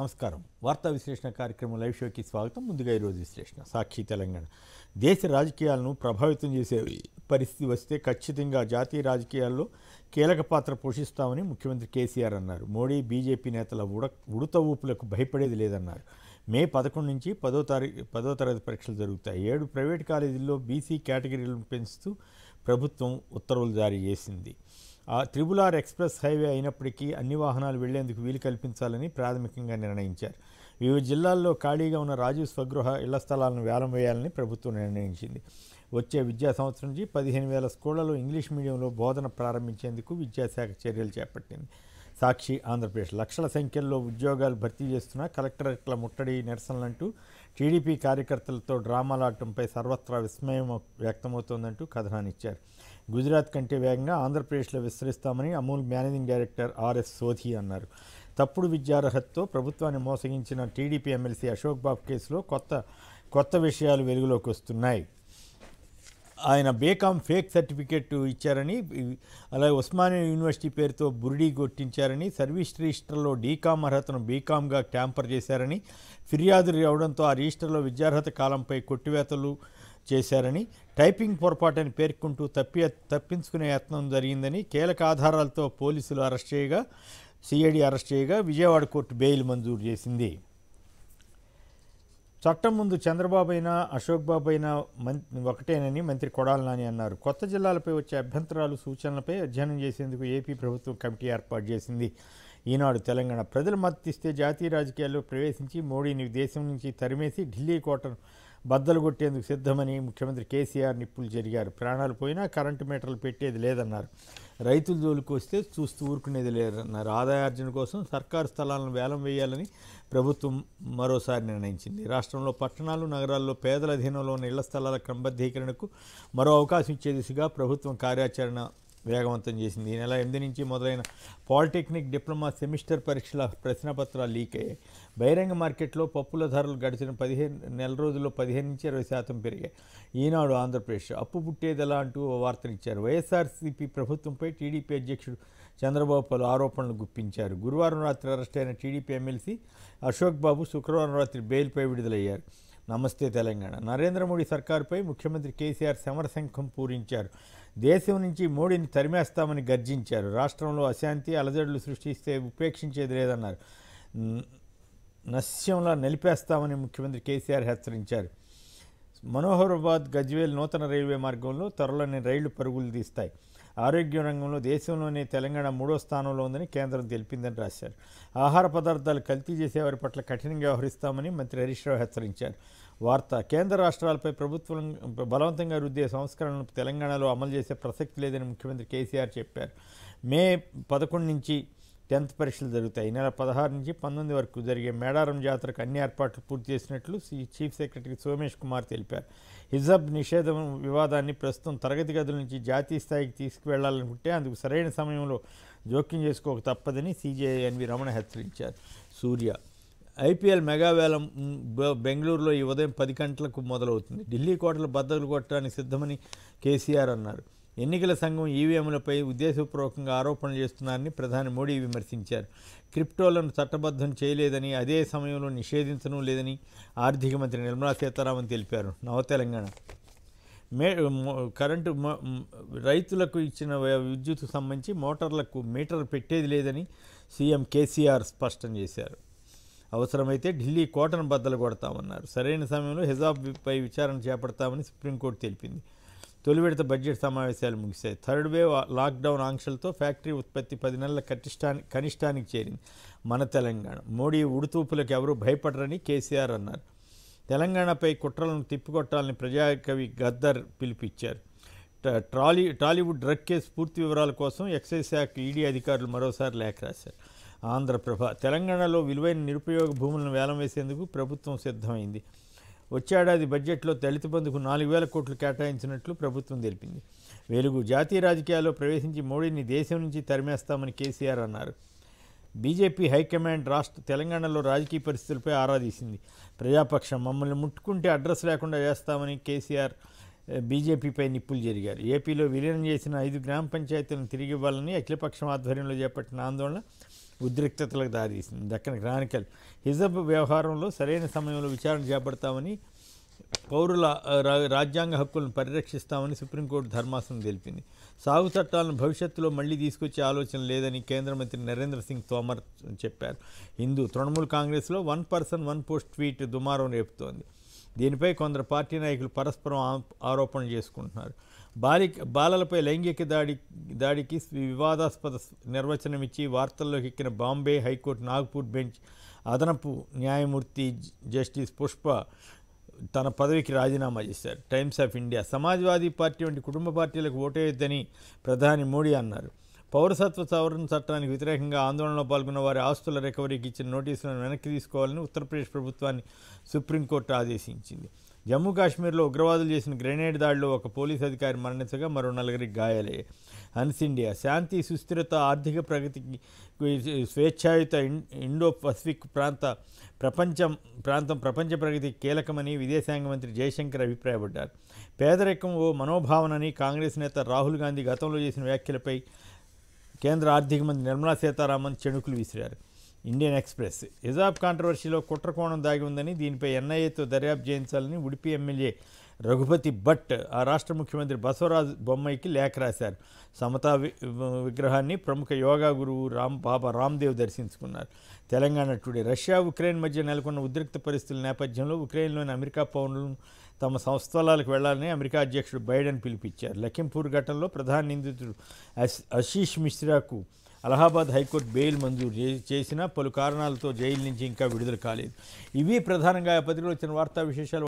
నమస్కారం వార్తా విశ్లేషణ కార్యక్రమం లైవ్ షోకి స్వాగతం ముందుగా ఈరోజు విశ్లేషణ సాక్షి తెలంగాణ దేశ రాజకీయాలను ప్రభావితం చేసే పరిస్థితి వస్తే ఖచ్చితంగా జాతీయ రాజకీయాల్లో కీలక పాత్ర పోషిస్తామని ముఖ్యమంత్రి కేసీఆర్ అన్నారు మోడీ బీజేపీ నేతల ఉడ ఉడత ఊపులకు భయపడేది లేదన్నారు మే పదకొండు నుంచి పదో తారీఖు పదో తరగతి పరీక్షలు జరుగుతాయి ఏడు ప్రైవేట్ కాలేజీల్లో బీసీ కేటగిరీలను పెంచుతూ ప్రభుత్వం ఉత్తర్వులు జారీ చేసింది త్రిబుల్ ఆర్ ఎక్స్ప్రెస్ హైవే అయినప్పటికీ అన్ని వాహనాలు వెళ్లేందుకు వీలు కల్పించాలని ప్రాథమికంగా నిర్ణయించారు వివిధ జిల్లాల్లో ఖాళీగా ఉన్న రాజీవ్ స్వగృహ ఇళ్ల స్థలాలను వేలం వేయాలని ప్రభుత్వం నిర్ణయించింది వచ్చే విద్యా సంవత్సరం నుంచి పదిహేను వేల స్కూళ్లలో ఇంగ్లీష్ మీడియంలో బోధన ప్రారంభించేందుకు విద్యాశాఖ చర్యలు చేపట్టింది సాక్షి ఆంధ్రప్రదేశ్ లక్షల సంఖ్యలో ఉద్యోగాలు భర్తీ చేస్తున్న కలెక్టరేట్ల ముట్టడి నిరసనలంటూ టీడీపీ కార్యకర్తలతో డ్రామాలాటంపై సర్వత్రా విస్మయం వ్యక్తమవుతోందంటూ కథనాన్నిచ్చారు గుజరాత్ కంటే వేగంగా ఆంధ్రప్రదేశ్లో విస్తరిస్తామని Amul managing director R S అన్నారు తప్పుడు విద్యార్హతతో ప్రభుత్వాన్ని మోసగించిన టీడీపీ ఎమ్మెల్సీ అశోక్ బాబు కేసులో కొత్త కొత్త విషయాలు వెలుగులోకి వస్తున్నాయి ఆయన బేకామ్ ఫేక్ సర్టిఫికేట్ ఇచ్చారని అలాగే ఉస్మానియా యూనివర్సిటీ పేరుతో బురిడీ కొట్టించారని సర్వీస్ రిజిస్టర్లో డీకామ్ అర్హతను బీకామ్గా ట్యాంపర్ చేశారని ఫిర్యాదులు రావడంతో ఆ రిజిస్టర్లో విద్యార్హత కాలంపై కొట్టివేతలు చేశారని టైపింగ్ పొరపాటని పేర్కొంటూ తప్పి తప్పించుకునే యత్నం జరిగిందని కీలక ఆధారాలతో పోలీసులు అరెస్ట్ చేయగా సిఐడి అరెస్ట్ చేయగా విజయవాడ కోర్టు బెయిల్ మంజూరు చేసింది చట్టం ముందు చంద్రబాబు అయినా అశోక్ బాబు అయినా ఒకటేనని మంత్రి కొడాల నాని అన్నారు కొత్త జిల్లాలపై వచ్చే అభ్యంతరాలు సూచనలపై అధ్యయనం చేసేందుకు ఏపీ ప్రభుత్వం కమిటీ ఏర్పాటు చేసింది ఈనాడు తెలంగాణ ప్రజలు మద్దతిస్తే జాతీయ రాజకీయాల్లో ప్రవేశించి మోడీని దేశం నుంచి తరిమేసి ఢిల్లీ కోటను బద్దలు కొట్టేందుకు సిద్ధమని ముఖ్యమంత్రి కేసీఆర్ నిప్పులు జరిగారు ప్రాణాలు పోయినా కరెంటు మీటర్లు పెట్టేది లేదన్నారు రైతులు జోలికి వస్తే చూస్తూ ఊరుకునేది లేదన్నారు ఆదాయార్జన కోసం సర్కారు స్థలాలను వేలం వేయాలని ప్రభుత్వం మరోసారి నిర్ణయించింది రాష్ట్రంలో పట్టణాలు నగరాల్లో పేదల అధీనంలో ఉన్న ఇళ్ల స్థలాల క్రమబద్ధీకరణకు మరో అవకాశం ఇచ్చే దిశగా ప్రభుత్వం కార్యాచరణ వేగవంతం చేసింది ఈ నెల ఎనిమిది నుంచి మొదలైన పాలిటెక్నిక్ డిప్లొమా సెమిస్టర్ పరీక్షల ప్రశ్నపత్రాలు లీక్ అయ్యాయి బహిరంగ మార్కెట్లో పప్పుల ధరలు గడిచిన పదిహేను నెల రోజుల్లో పదిహేను నుంచి ఇరవై శాతం పెరిగాయి ఈనాడు ఆంధ్రప్రదేశ్ అప్పు పుట్టేదలా అంటూ వార్తనిచ్చారు వైఎస్ఆర్సీపీ ప్రభుత్వంపై టీడీపీ అధ్యక్షుడు చంద్రబాబు పలు ఆరోపణలు గుప్పించారు గురువారం రాత్రి అరెస్ట్ అయిన టీడీపీ ఎమ్మెల్సీ అశోక్ బాబు శుక్రవారం రాత్రి బెయిల్పై విడుదలయ్యారు నమస్తే తెలంగాణ నరేంద్ర మోడీ సర్కారుపై ముఖ్యమంత్రి కేసీఆర్ సమరశంఖం పూరించారు దేశం నుంచి మోడీని తరిమేస్తామని గర్జించారు రాష్ట్రంలో అశాంతి అలజడులు సృష్టిస్తే ఉపేక్షించేది లేదన్నారు నస్యంలా నిలిపేస్తామని ముఖ్యమంత్రి కేసీఆర్ హెచ్చరించారు మనోహరాబాద్ గజ్వేల్ నూతన రైల్వే మార్గంలో త్వరలోని రైళ్లు పరుగులు తీస్తాయి ఆరోగ్య రంగంలో దేశంలోనే తెలంగాణ మూడో స్థానంలో ఉందని కేంద్రం తెలిపిందని రాశారు ఆహార పదార్థాలు కల్తీ చేసేవారి పట్ల కఠినంగా వ్యవహరిస్తామని మంత్రి హరీష్ రావు హెచ్చరించారు వార్త కేంద్ర రాష్ట్రాలపై ప్రభుత్వం బలవంతంగా రుద్దే సంస్కరణలు తెలంగాణలో అమలు చేసే ప్రసక్తి లేదని ముఖ్యమంత్రి కేసీఆర్ చెప్పారు మే పదకొండు నుంచి టెన్త్ పరీక్షలు జరుగుతాయి నెల పదహారు నుంచి పంతొమ్మిది వరకు జరిగే మేడారం జాతరకు అన్ని ఏర్పాట్లు పూర్తి చేసినట్లు చీఫ్ సెక్రటరీ సోమేష్ కుమార్ తెలిపారు హిజబ్ నిషేధం వివాదాన్ని ప్రస్తుతం తరగతి గదుల నుంచి జాతీయ స్థాయికి తీసుకువెళ్లాలనుకుంటే అందుకు సరైన సమయంలో జోక్యం చేసుకోక తప్పదని సీజేఐ ఎన్వి రమణ హెచ్చరించారు సూర్య ఐపీఎల్ మెగావేలం బెంగళూరులో ఈ ఉదయం పది గంటలకు మొదలవుతుంది ఢిల్లీ కోటలు బద్దలు కొట్టడానికి సిద్ధమని కేసీఆర్ అన్నారు ఎన్నికల సంఘం ఈవీఎంలపై ఉద్దేశపూర్వకంగా ఆరోపణలు చేస్తున్నారని ప్రధాని మోడీ విమర్శించారు క్రిప్టోలను చట్టబద్ధం చేయలేదని అదే సమయంలో నిషేధించడం లేదని ఆర్థిక మంత్రి నిర్మలా సీతారామన్ తెలిపారు నవ తెలంగాణ మే కరెంటు రైతులకు ఇచ్చిన విద్యుత్ సంబంధించి మోటార్లకు మీటర్ పెట్టేది లేదని సీఎం కేసీఆర్ స్పష్టం చేశారు అవసరమైతే ఢిల్లీ కోటను బద్దలు కొడతామన్నారు సరైన సమయంలో హిజాబ్పై విచారణ చేపడతామని సుప్రీంకోర్టు తెలిపింది తొలి విడత బడ్జెట్ సమావేశాలు ముగిశాయి థర్డ్ వేవ్ లాక్డౌన్ ఆంక్షలతో ఫ్యాక్టరీ ఉత్పత్తి పది నెలల కటిష్టాని కనిష్టానికి చేరింది మన తెలంగాణ మోడీ ఉడుతూపులకు ఎవరూ భయపడరని కేసీఆర్ అన్నారు తెలంగాణపై కుట్రలను తిప్పికొట్టాలని ప్రజాకవి గద్దర్ పిలిపించారు ట్రాలీ టాలీవుడ్ డ్రగ్ కేసు పూర్తి వివరాల కోసం ఎక్సైజ్ శాఖ ఈడీ అధికారులు మరోసారి లేఖ రాశారు ఆంధ్రప్రభ తెలంగాణలో విలువైన నిరుపయోగ భూములను వేలం వేసేందుకు ప్రభుత్వం సిద్ధమైంది వచ్చేడాది బడ్జెట్లో దళిత బంధుకు నాలుగు వేల కోట్లు కేటాయించినట్లు ప్రభుత్వం తెలిపింది వెలుగు జాతీయ రాజకీయాల్లో ప్రవేశించి మోడీని దేశం నుంచి తరిమేస్తామని కేసీఆర్ అన్నారు బీజేపీ హైకమాండ్ రాష్ట్ర తెలంగాణలో రాజకీయ పరిస్థితులపై ఆరాధీసింది ప్రజాపక్షం మమ్మల్ని ముట్టుకుంటే అడ్రస్ లేకుండా చేస్తామని కేసీఆర్ బీజేపీపై నిప్పులు జరిగారు ఏపీలో విలీనం చేసిన ఐదు గ్రామ పంచాయతీలను తిరిగి ఇవ్వాలని అఖిలపక్షం ఆధ్వర్యంలో చేపట్టిన ఆందోళన ఉద్రిక్తతలకు దారితీసింది దక్కన క్రానికల్ హిజబ్ వ్యవహారంలో సరైన సమయంలో విచారణ చేపడతామని పౌరుల రాజ్యాంగ హక్కులను పరిరక్షిస్తామని సుప్రీంకోర్టు ధర్మాసనం తెలిపింది సాగు చట్టాలను భవిష్యత్తులో మళ్లీ తీసుకొచ్చే ఆలోచన లేదని కేంద్ర మంత్రి నరేంద్ర సింగ్ తోమర్ చెప్పారు హిందూ తృణమూల్ కాంగ్రెస్లో one person one post tweet దుమారం రేపుతోంది దీనిపై కొందరు పార్టీ నాయకులు పరస్పరం ఆరోపణలు చేసుకుంటున్నారు బాలిక బాలలపై లైంగిక దాడి దాడికి వివాదాస్పద నిర్వచనం ఇచ్చి వార్తల్లోకి ఎక్కిన బాంబే హైకోర్టు నాగ్పూర్ బెంచ్ అదనపు న్యాయమూర్తి జస్టిస్ పుష్ప తన పదవికి రాజీనామా చేశారు Times of India Samajwadi party వంటి కుటుంబ పార్టీలకు ఓటేయొద్దని ప్రధాని మోడీ అన్నారు పౌరసత్వ సవరణ చట్టానికి వ్యతిరేకంగా ఆందోళనలో పాల్గొన్న వారి ఆస్తుల రికవరీకి ఇచ్చిన నోటీసులను వెనక్కి తీసుకోవాలని ఉత్తరప్రదేశ్ ప్రభుత్వాన్ని సుప్రీంకోర్టు ఆదేశించింది జమ్మూ కాశ్మీర్లో ఉగ్రవాదులు చేసిన గ్రెనేడ్ దాడిలో ఒక పోలీసు అధికారి మరణించగా మరో నలుగురికి గాయాలయ్యాయి హన్స్ ఇండియా శాంతి సుస్థిరత ఆర్థిక ప్రగతికి స్వేచ్ఛాయుత ఇండో పసిఫిక్ ప్రాంత ప్రపంచం ప్రాంతం ప్రపంచ ప్రగతికి కీలకమని విదేశాంగ మంత్రి జయశంకర్ అభిప్రాయపడ్డారు పేదరికం ఓ మనోభావనని కాంగ్రెస్ నేత రాహుల్ గాంధీ గతంలో చేసిన వ్యాఖ్యలపై కేంద్ర ఆర్థిక మంత్రి నిర్మలా సీతారామన్ చెణుకులు విసిరారు ఇండియన్ ఎక్స్ప్రెస్ హిజాబ్ కాంట్రవర్సీలో కుట్రకోణం దాగి ఉందని దీనిపై ఎన్ఐఏతో దర్యాప్తు చేయించాలని ఉడిపి ఎమ్మెల్యే రఘుపతి భట్ ఆ రాష్ట్ర ముఖ్యమంత్రి బసవరాజ్ బొమ్మైకి లేఖ రాశారు సమతా విగ్రహాన్ని ప్రముఖ యోగా గురువు రామ్ బాబా రామ్దేవ్ దర్శించుకున్నారు తెలంగాణ టుడే రష్యా ఉక్రెయిన్ మధ్య నెలకొన్న ఉద్రిక్త పరిస్థితుల నేపథ్యంలో ఉక్రెయిన్లోని అమెరికా పౌరులను తమ సంస్థలాలకు వెళ్లాలని అమెరికా అధ్యక్షుడు బైడెన్ పిలిపించారు లఖింపూర్ ఘటనలో ప్రధాన నిందితుడు అశీష్ మిశ్రాకు అలహాబాద్ హైకోర్టు బెయిల్ మంజూరు చేసినా పలు కారణాలతో జైలు నుంచి ఇంకా విడుదల కాలేదు ఇవి ప్రధానంగా పత్రికలు వచ్చిన వార్తా విశేషాలు